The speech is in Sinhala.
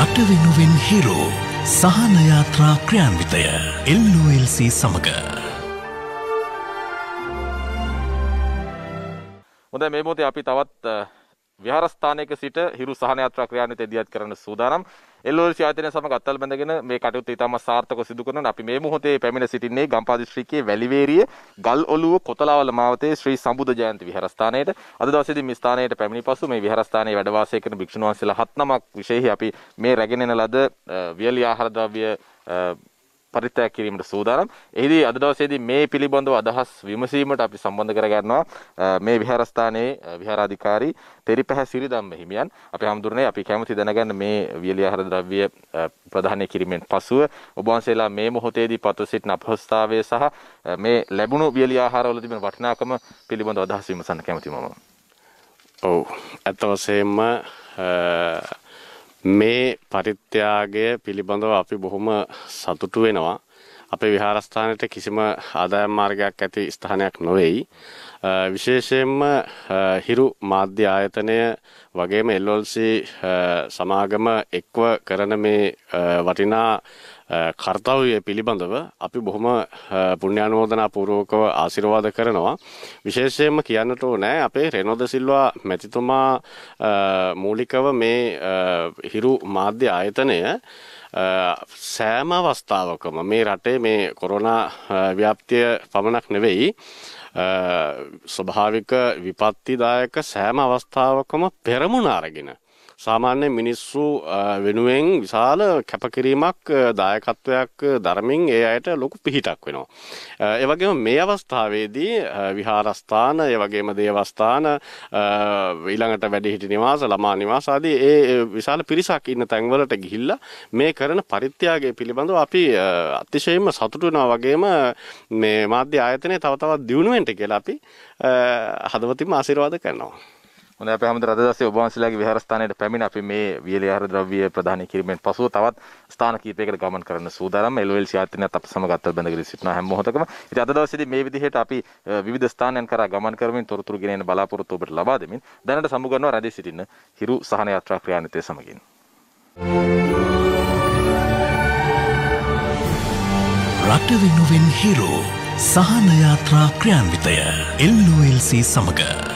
රට වෙනුවෙන් හිරෝ සහනයාත්‍රා ක්‍රියාන්විතය එල්ලෝල්සි සමඟ. හොඳ මේ මෝතේ අපි තවත් විහාරස්ථානයක සිට හිරු සහන යාත්‍රා ක්‍රියාන්විතය දියත් කරන සූදානම්. එල්ලෝසි ආයතනය සමග අත්වල බැඳගෙන මේ කටයුතු ඉතාම සාර්ථකව සිදු කරන අපි මේ මොහොතේ පැමිණ සිටින්නේ ගම්පා දිස්ත්‍රික්කයේ වැලිවේරිය ගල් ඔලුව කොතලාවල මාවතේ ශ්‍රී සම්බුද්ධ ජයන්ති විහාරස්ථානයේට අද දවසේදී මේ ස්ථානයට පැමිණි පසු මේ විහාරස්ථානයේ වැඩ වාසය කරන භික්ෂුන් වහන්සේලා හත් නමක් විශේෂයි අපි මේ රැගෙන එන ලද වියලි ආහාර ද්‍රව්‍ය පරිත්‍යාග කිරීමට සූදානම්. එහිදී අද දවසේදී මේ පිළිබඳව අදහස් විමසීමට අපි සම්බන්ධ කරගන්නවා මේ විහාරස්ථානයේ විහාරාධිකාරී තෙරිපැහැ සිරිදම්ම හිමියන්. අපි හඳුරන්නේ අපි කැමති දැනගන්න මේ වියලි ආහාර ද්‍රව්‍ය ප්‍රදානය කිරීමෙන් පසුව ඔබ වහන්සේලා මේ මොහොතේදී පත්ව සිටින අපහසුතාවය සහ මේ ලැබුණු වියලි ආහාරවල තිබෙන වටිනාකම පිළිබඳව අදහස් විමසන්න කැමති මම. ඔව්. අතවසේම මේ පරිත්‍යාගය පිළිබඳව අපි බොහොම සතුටු වෙනවා. අපේ විහාරස්ථානයට කිසිම ආදායම් මාර්ගයක් ඇති ස්ථානයක් නොවේයි. විශේෂයෙන්ම හිරු මාධ්‍ය ආයතනය වගේම LLC සමාගම එක්ව කරන මේ වටිනා කර්තව්‍ය පිළිබඳව අපි බොහොම පුණ්‍යානුමෝදනා පූර්වකව ආශිර්වාද කරනවා විශේෂයෙන්ම කියන්නට ඕනේ අපේ රෙනෝද සිල්වා මැතිතුමා මූලිකව මේ හිරු මාධ්‍ය ආයතනය සෑම අවස්ථාවකම මේ රටේ මේ කොරොනා ව්‍යාප්තිය පමණක් නෙවෙයි ස්වභාවික විපත්තිදායක සෑම අවස්ථාවකම පෙරමුණ අරගෙන සාමාන්‍ය මිනිස්සු වෙනුවෙන් විශාල කැපකිරීමක් දායකත්වයක් ධර්මින් ඒ අයට ලොකු පිහිටක් වෙනවා. ඒ වගේම මේ අවස්ථාවේදී විහාරස්ථාන, ඒ වගේම දේවස්ථාන, ඊළඟට වැඩිහිටි නිවාස, ළමා නිවාස ආදී ඒ විශාල පිරිසක් ඉන්න තැන්වලට ගිහිල්ලා මේ කරන පරිත්‍යාගය පිළිබඳව අපි අතිශයින්ම සතුටු වෙනවා වගේම මේ මාධ්‍ය ආයතනය තව තවත් දියුණු වෙන්න කියලා අපි හදවතින්ම ආශිර්වාද කරනවා. හොඳයි අපි හැමදාම අද දවසේ ඔබ වහන්සේලාගේ විහාරස්ථානයට පැමිණ අපි මේ වියලි ආහාර ද්‍රව්‍ය ප්‍රදානය කිරීමෙන් පසුව තවත් ස්ථාන කිහිපයකට ගමන් කරන්න සූදානම් LOL ශාත්‍රියනත් අප සමග අත්වල බැඳගෙන සිටිනවා හැම මොහොතකම. ඉතින් අද දවසේදී මේ විදිහට අපි විවිධ ස්ථානයන් කරා ගමන් කරමින් තොරතුරු ගෙන එන බලාපොරොත්තු ඔබට ලබා දෙමින් දැනට සමු ගන්නවා රැඳී සිටින්න හිරු සහන යාත්‍රා ක්‍රියාන්විතය සමගින්. රට වෙනුවෙන් හිරු සහන යාත්‍රා ක්‍රියාන්විතය LOLC සමග